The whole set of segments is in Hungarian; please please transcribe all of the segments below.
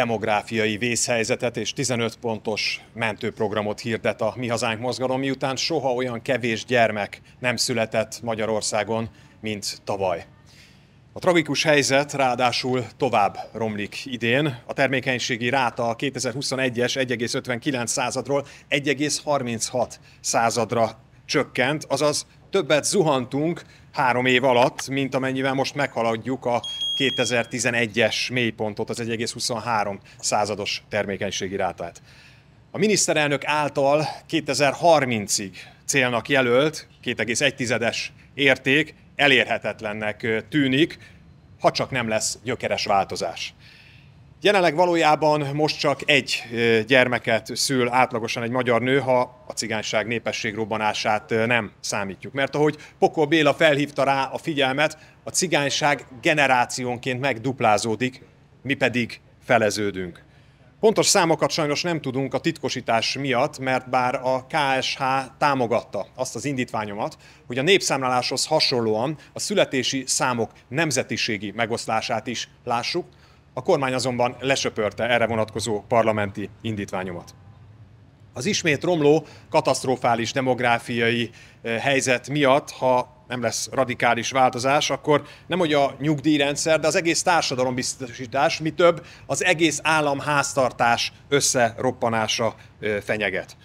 demográfiai vészhelyzetet és 15 pontos mentőprogramot hirdet a Mi Hazánk mozgalom, miután soha olyan kevés gyermek nem született Magyarországon, mint tavaly. A tragikus helyzet ráadásul tovább romlik idén. A termékenységi ráta a 2021-es 1,59 századról 1,36 századra csökkent, azaz többet zuhantunk három év alatt, mint amennyivel most meghaladjuk a 2011-es mélypontot, az 1,23 százados termékenységi rátát. A miniszterelnök által 2030-ig célnak jelölt 2,1-es érték elérhetetlennek tűnik, ha csak nem lesz gyökeres változás. Jelenleg valójában most csak egy gyermeket szül átlagosan egy magyar nő, ha a cigányság robbanását nem számítjuk. Mert ahogy Pokol Béla felhívta rá a figyelmet, a cigányság generációnként megduplázódik, mi pedig feleződünk. Pontos számokat sajnos nem tudunk a titkosítás miatt, mert bár a KSH támogatta azt az indítványomat, hogy a népszámláláshoz hasonlóan a születési számok nemzetiségi megoszlását is lássuk, a kormány azonban lesöpörte erre vonatkozó parlamenti indítványomat. Az ismét romló, katasztrofális demográfiai eh, helyzet miatt, ha nem lesz radikális változás, akkor nem hogy a nyugdíjrendszer, de az egész társadalombiztosítás, mi több, az egész államháztartás összeroppanása eh, fenyeget.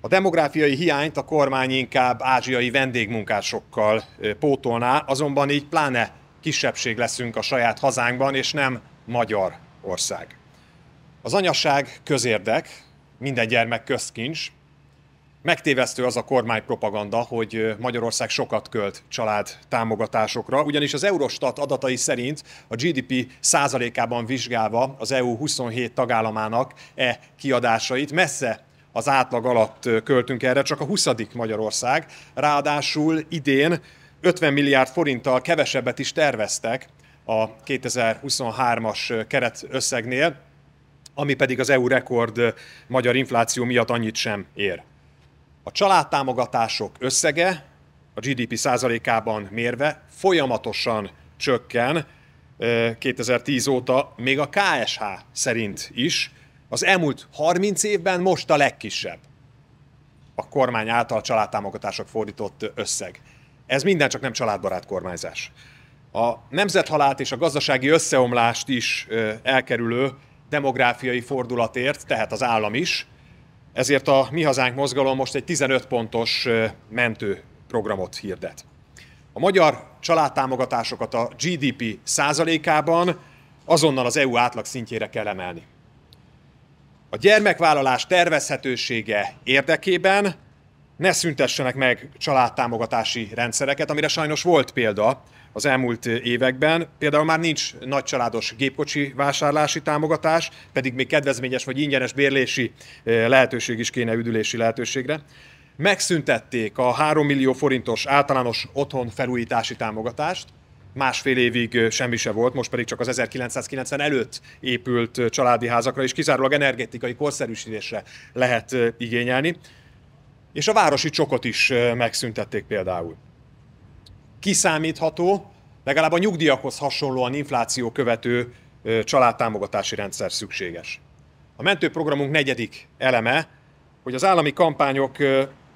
A demográfiai hiányt a kormány inkább ázsiai vendégmunkásokkal eh, pótolná, azonban így pláne kisebbség leszünk a saját hazánkban, és nem magyar ország. Az anyaság közérdek, minden gyermek közkincs. Megtévesztő az a kormánypropaganda, hogy Magyarország sokat költ család támogatásokra, ugyanis az Eurostat adatai szerint a GDP százalékában vizsgálva az EU 27 tagállamának e kiadásait messze az átlag alatt költünk erre, csak a 20. Magyarország. Ráadásul idén 50 milliárd forinttal kevesebbet is terveztek, a 2023-as keret összegnél, ami pedig az EU rekord magyar infláció miatt annyit sem ér. A családtámogatások összege a GDP százalékában mérve folyamatosan csökken 2010 óta, még a KSH szerint is. Az elmúlt 30 évben most a legkisebb a kormány által családtámogatások fordított összeg. Ez minden csak nem családbarát kormányzás a nemzethalált és a gazdasági összeomlást is elkerülő demográfiai fordulatért, tehát az állam is. Ezért a Mi Hazánk mozgalom most egy 15 pontos mentőprogramot hirdet. A magyar családtámogatásokat a GDP százalékában azonnal az EU átlag szintjére kell emelni. A gyermekvállalás tervezhetősége érdekében ne szüntessenek meg családtámogatási rendszereket, amire sajnos volt példa az elmúlt években. Például már nincs nagycsaládos gépkocsi vásárlási támogatás, pedig még kedvezményes vagy ingyenes bérlési eh, lehetőség is kéne üdülési lehetőségre. Megszüntették a 3 millió forintos általános otthon felújítási támogatást, másfél évig eh, semmi se volt, most pedig csak az 1990 előtt épült eh, családi házakra, és kizárólag energetikai korszerűsítésre lehet igényelni. És a városi csokot is megszüntették például kiszámítható, legalább a nyugdíjakhoz hasonlóan infláció követő családtámogatási rendszer szükséges. A mentőprogramunk negyedik eleme, hogy az állami kampányok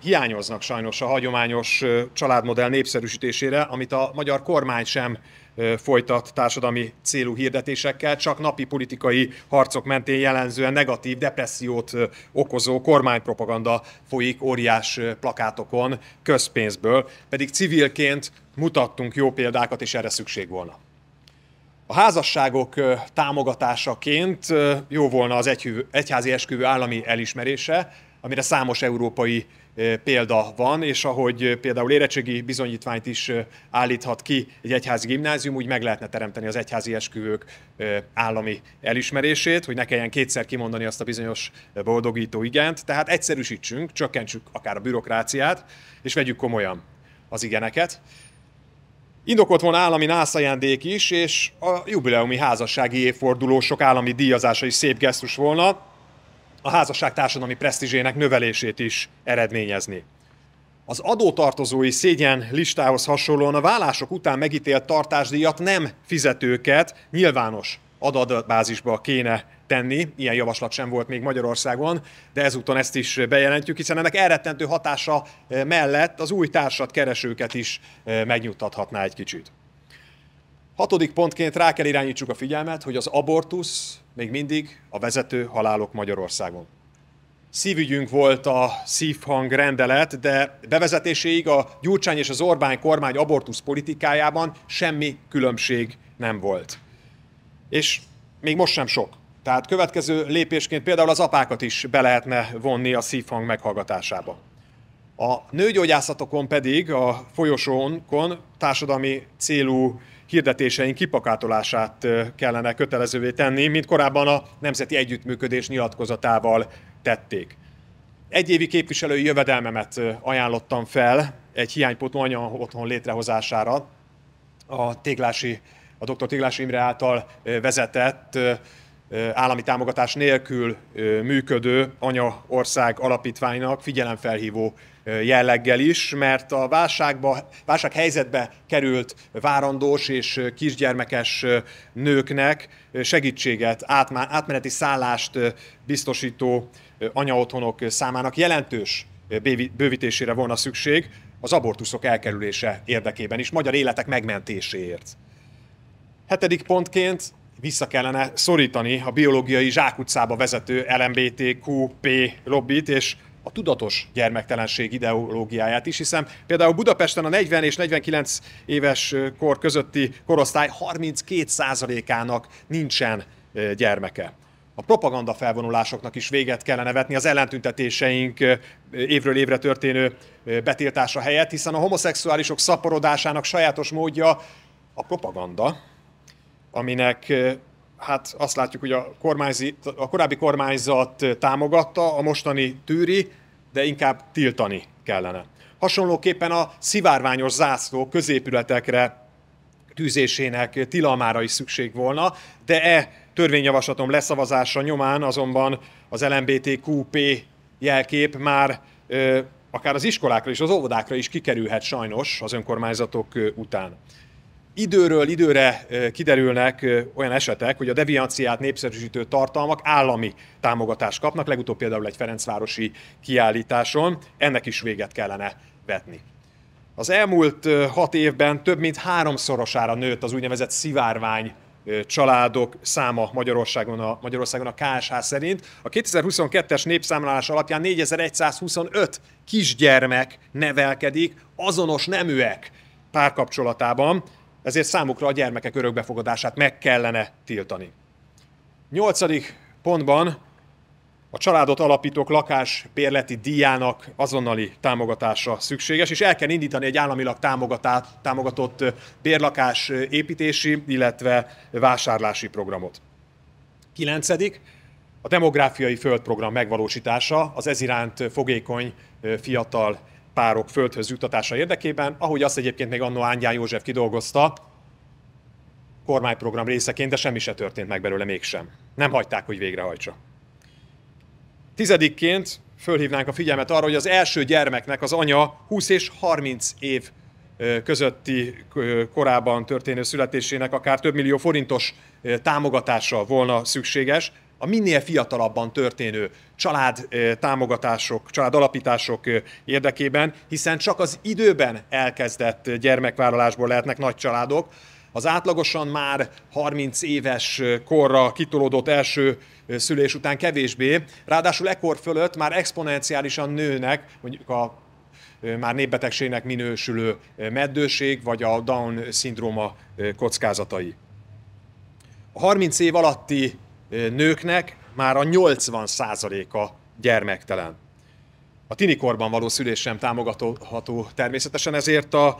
hiányoznak sajnos a hagyományos családmodell népszerűsítésére, amit a magyar kormány sem folytat társadalmi célú hirdetésekkel, csak napi politikai harcok mentén jellemzően negatív depressziót okozó kormánypropaganda folyik óriás plakátokon közpénzből, pedig civilként mutattunk jó példákat, és erre szükség volna. A házasságok támogatásaként jó volna az egyházi esküvő állami elismerése, amire számos európai példa van, és ahogy például érettségi bizonyítványt is állíthat ki egy egyházi gimnázium, úgy meg lehetne teremteni az egyházi esküvők állami elismerését, hogy ne kelljen kétszer kimondani azt a bizonyos boldogító igent, tehát egyszerűsítsünk, csökkentsük akár a bürokráciát, és vegyük komolyan az igeneket. Indokolt volna állami nászajándék is, és a jubileumi házassági évfordulósok sok állami díjazása is szép gesztus volna, a házasság társadalmi presztízsének növelését is eredményezni. Az adótartozói szégyen listához hasonlóan a vállások után megítélt tartásdíjat nem fizetőket nyilvános adatbázisba kéne tenni. Ilyen javaslat sem volt még Magyarországon, de ezúton ezt is bejelentjük, hiszen ennek elrettentő hatása mellett az új társat keresőket is megnyugtathatná egy kicsit. Hatodik pontként rá kell irányítsuk a figyelmet, hogy az abortusz még mindig a vezető halálok Magyarországon. Szívügyünk volt a szívhang rendelet, de bevezetéséig a Gyurcsány és az Orbán kormány abortusz politikájában semmi különbség nem volt. És még most sem sok. Tehát következő lépésként például az apákat is be lehetne vonni a szívhang meghallgatásába. A nőgyógyászatokon pedig a folyosónkon társadalmi célú hirdetéseink kipakátolását kellene kötelezővé tenni, mint korábban a Nemzeti Együttműködés nyilatkozatával tették. Egy évi képviselői jövedelmemet ajánlottam fel egy hiánypótló anya otthon létrehozására a Téglási, a dr. Téglási Imre által vezetett állami támogatás nélkül működő anyaország alapítványnak figyelemfelhívó jelleggel is, mert a válságba, helyzetbe került várandós és kisgyermekes nőknek segítséget, átmeneti szállást biztosító anyaotthonok számának jelentős bővítésére volna szükség az abortuszok elkerülése érdekében is, magyar életek megmentéséért. Hetedik pontként vissza kellene szorítani a biológiai zsákutcába vezető LMBTQP lobbit, és a tudatos gyermektelenség ideológiáját is, hiszen például Budapesten a 40 és 49 éves kor közötti korosztály 32%-ának nincsen gyermeke. A propaganda felvonulásoknak is véget kellene vetni az ellentüntetéseink évről évre történő betiltása helyett, hiszen a homoszexuálisok szaporodásának sajátos módja a propaganda, aminek hát azt látjuk, hogy a, a korábbi kormányzat támogatta, a mostani tűri, de inkább tiltani kellene. Hasonlóképpen a szivárványos zászló középületekre tűzésének tilalmára is szükség volna, de e törvényjavaslatom leszavazása nyomán azonban az LMBTQP jelkép már akár az iskolákra és az óvodákra is kikerülhet sajnos az önkormányzatok után időről időre kiderülnek olyan esetek, hogy a devianciát népszerűsítő tartalmak állami támogatást kapnak, legutóbb például egy Ferencvárosi kiállításon, ennek is véget kellene vetni. Az elmúlt hat évben több mint háromszorosára nőtt az úgynevezett szivárvány családok száma Magyarországon a, Magyarországon a KSH szerint. A 2022-es népszámlálás alapján 4125 kisgyermek nevelkedik azonos neműek párkapcsolatában ezért számukra a gyermekek örökbefogadását meg kellene tiltani. Nyolcadik pontban a családot alapítók lakás bérleti díjának azonnali támogatása szükséges, és el kell indítani egy államilag támogatott bérlakás építési, illetve vásárlási programot. Kilencedik, a demográfiai földprogram megvalósítása az ez iránt fogékony fiatal párok földhöz juttatása érdekében, ahogy azt egyébként még annó Ángyán József kidolgozta, kormányprogram részeként, de semmi se történt meg belőle mégsem. Nem hagyták, hogy végrehajtsa. Tizedikként fölhívnánk a figyelmet arra, hogy az első gyermeknek az anya 20 és 30 év közötti korában történő születésének akár több millió forintos támogatása volna szükséges, a minél fiatalabban történő család támogatások, család alapítások érdekében, hiszen csak az időben elkezdett gyermekvállalásból lehetnek nagy családok. Az átlagosan már 30 éves korra kitolódott első szülés után kevésbé, ráadásul ekkor fölött már exponenciálisan nőnek, mondjuk a már népbetegségnek minősülő meddőség, vagy a Down-szindróma kockázatai. A 30 év alatti nőknek már a 80%-a gyermektelen. A tinikorban való szülés sem támogatható természetesen, ezért a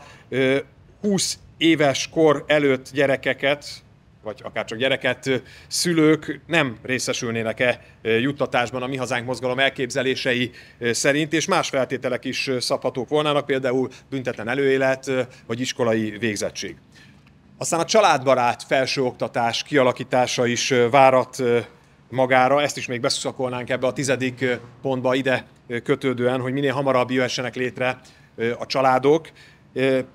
20 éves kor előtt gyerekeket, vagy akár csak gyereket szülők nem részesülnének-e juttatásban a Mi Hazánk mozgalom elképzelései szerint, és más feltételek is szabhatók volnának, például büntetlen előélet vagy iskolai végzettség. Aztán a családbarát felsőoktatás kialakítása is várat magára, ezt is még beszakolnánk ebbe a tizedik pontba ide kötődően, hogy minél hamarabb jöhessenek létre a családok.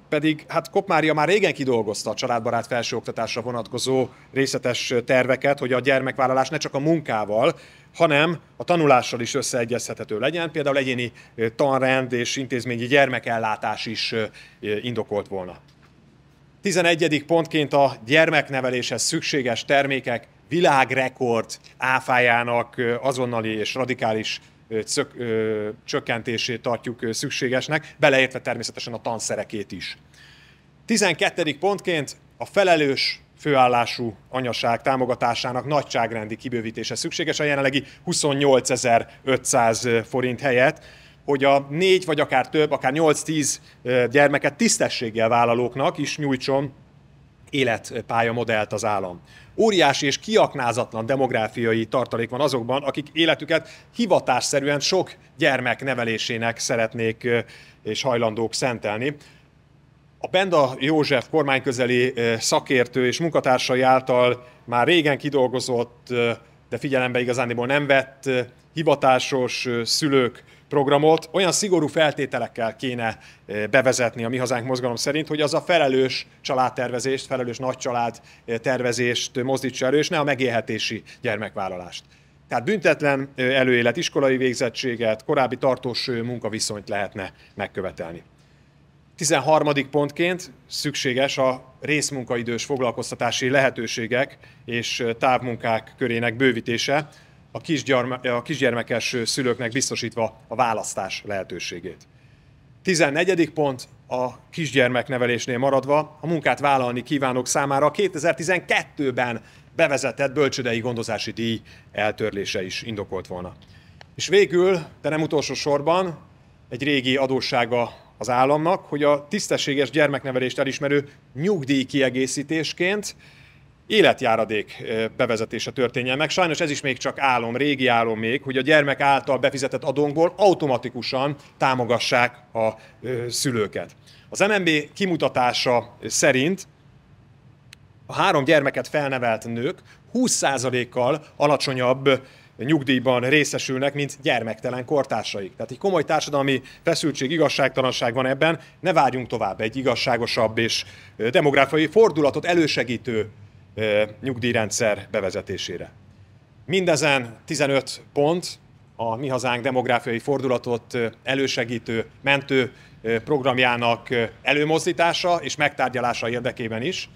Pedig hát Kopmária már régen kidolgozta a családbarát felsőoktatásra vonatkozó részletes terveket, hogy a gyermekvállalás ne csak a munkával, hanem a tanulással is összeegyezhetető legyen. Például egyéni tanrend és intézményi gyermekellátás is indokolt volna. 11. pontként a gyermekneveléshez szükséges termékek világrekord áfájának azonnali és radikális cök, ö, csökkentését tartjuk szükségesnek, beleértve természetesen a tanszerekét is. 12. pontként a felelős főállású anyaság támogatásának nagyságrendi kibővítése szükséges a jelenlegi 28.500 forint helyett hogy a négy vagy akár több, akár 8-10 gyermeket tisztességgel vállalóknak is nyújtson életpályamodellt az állam. Óriási és kiaknázatlan demográfiai tartalék van azokban, akik életüket hivatásszerűen sok gyermek nevelésének szeretnék és hajlandók szentelni. A Benda József kormányközeli szakértő és munkatársai által már régen kidolgozott, de figyelembe igazániból nem vett hivatásos szülők programot olyan szigorú feltételekkel kéne eh, bevezetni a Mi Hazánk mozgalom szerint, hogy az a felelős családtervezést, felelős nagycsalád eh, tervezést mozdítsa elő, és ne a megélhetési gyermekvállalást. Tehát büntetlen eh, előélet, iskolai végzettséget, korábbi tartós munkaviszonyt lehetne megkövetelni. 13. pontként szükséges a részmunkaidős foglalkoztatási lehetőségek és távmunkák körének bővítése, a, kisgyarme, a kisgyermekes szülőknek biztosítva a választás lehetőségét. 14. pont, a kisgyermeknevelésnél maradva, a munkát vállalni kívánok számára 2012-ben bevezetett bölcsödei gondozási díj eltörlése is indokolt volna. És végül, de nem utolsó sorban, egy régi adóssága az államnak, hogy a tisztességes gyermeknevelést elismerő nyugdíj kiegészítésként életjáradék bevezetése történjen meg. Sajnos ez is még csak álom, régi álom még, hogy a gyermek által befizetett adónkból automatikusan támogassák a szülőket. Az MNB kimutatása szerint a három gyermeket felnevelt nők 20%-kal alacsonyabb nyugdíjban részesülnek, mint gyermektelen kortársaik. Tehát egy komoly társadalmi feszültség, igazságtalanság van ebben, ne várjunk tovább egy igazságosabb és demográfiai fordulatot elősegítő nyugdíjrendszer bevezetésére. Mindezen 15 pont a Mi Hazánk demográfiai fordulatot elősegítő, mentő programjának előmozdítása és megtárgyalása érdekében is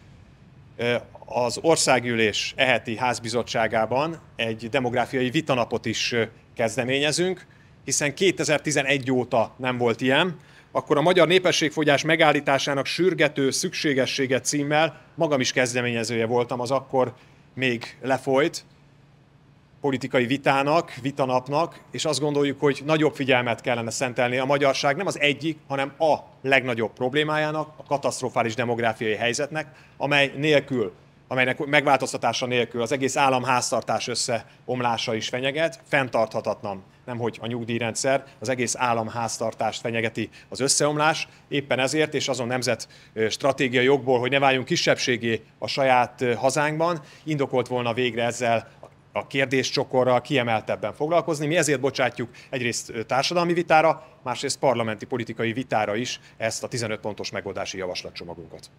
az országgyűlés eheti házbizottságában egy demográfiai vitanapot is kezdeményezünk, hiszen 2011 óta nem volt ilyen, akkor a magyar népességfogyás megállításának sürgető szükségessége címmel magam is kezdeményezője voltam az akkor még lefolyt politikai vitának, vitanapnak, és azt gondoljuk, hogy nagyobb figyelmet kellene szentelni a magyarság nem az egyik, hanem a legnagyobb problémájának, a katasztrofális demográfiai helyzetnek, amely nélkül amelynek megváltoztatása nélkül az egész állam háztartás összeomlása is fenyeget, fenntarthatatlan, nemhogy a nyugdíjrendszer, az egész állam fenyegeti az összeomlás, éppen ezért, és azon nemzet stratégia jogból, hogy ne váljunk kisebbségé a saját hazánkban, indokolt volna végre ezzel a kérdéscsokorral kiemeltebben foglalkozni. Mi ezért bocsátjuk egyrészt társadalmi vitára, másrészt parlamenti politikai vitára is ezt a 15 pontos megoldási javaslatcsomagunkat.